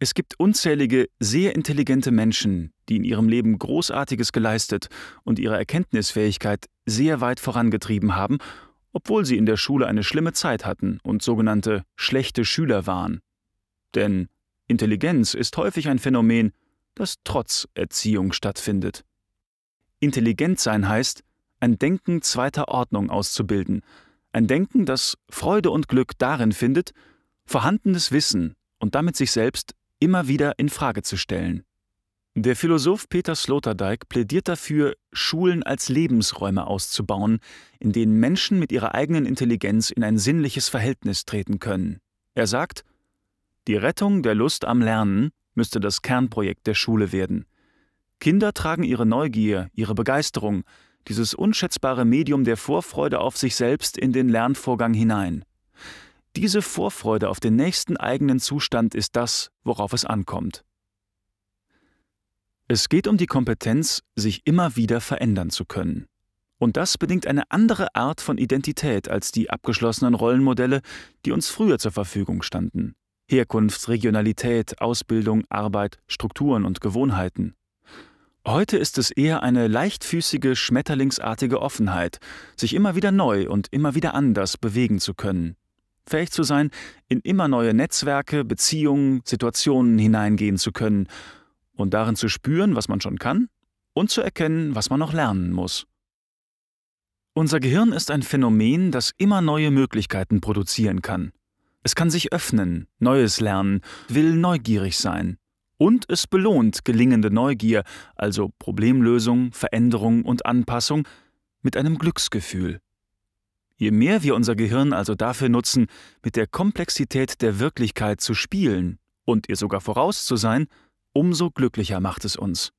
Es gibt unzählige, sehr intelligente Menschen, die in ihrem Leben Großartiges geleistet und ihre Erkenntnisfähigkeit sehr weit vorangetrieben haben, obwohl sie in der Schule eine schlimme Zeit hatten und sogenannte schlechte Schüler waren. Denn Intelligenz ist häufig ein Phänomen, das trotz Erziehung stattfindet. Intelligent sein heißt, ein Denken zweiter Ordnung auszubilden, ein Denken, das Freude und Glück darin findet, vorhandenes Wissen und damit sich selbst immer wieder in Frage zu stellen. Der Philosoph Peter Sloterdijk plädiert dafür, Schulen als Lebensräume auszubauen, in denen Menschen mit ihrer eigenen Intelligenz in ein sinnliches Verhältnis treten können. Er sagt, die Rettung der Lust am Lernen müsste das Kernprojekt der Schule werden. Kinder tragen ihre Neugier, ihre Begeisterung, dieses unschätzbare Medium der Vorfreude auf sich selbst in den Lernvorgang hinein. Diese Vorfreude auf den nächsten eigenen Zustand ist das, worauf es ankommt. Es geht um die Kompetenz, sich immer wieder verändern zu können. Und das bedingt eine andere Art von Identität als die abgeschlossenen Rollenmodelle, die uns früher zur Verfügung standen. Herkunft, Regionalität, Ausbildung, Arbeit, Strukturen und Gewohnheiten. Heute ist es eher eine leichtfüßige, schmetterlingsartige Offenheit, sich immer wieder neu und immer wieder anders bewegen zu können fähig zu sein, in immer neue Netzwerke, Beziehungen, Situationen hineingehen zu können und darin zu spüren, was man schon kann und zu erkennen, was man noch lernen muss. Unser Gehirn ist ein Phänomen, das immer neue Möglichkeiten produzieren kann. Es kann sich öffnen, Neues lernen, will neugierig sein. Und es belohnt gelingende Neugier, also Problemlösung, Veränderung und Anpassung, mit einem Glücksgefühl. Je mehr wir unser Gehirn also dafür nutzen, mit der Komplexität der Wirklichkeit zu spielen und ihr sogar voraus zu sein, umso glücklicher macht es uns.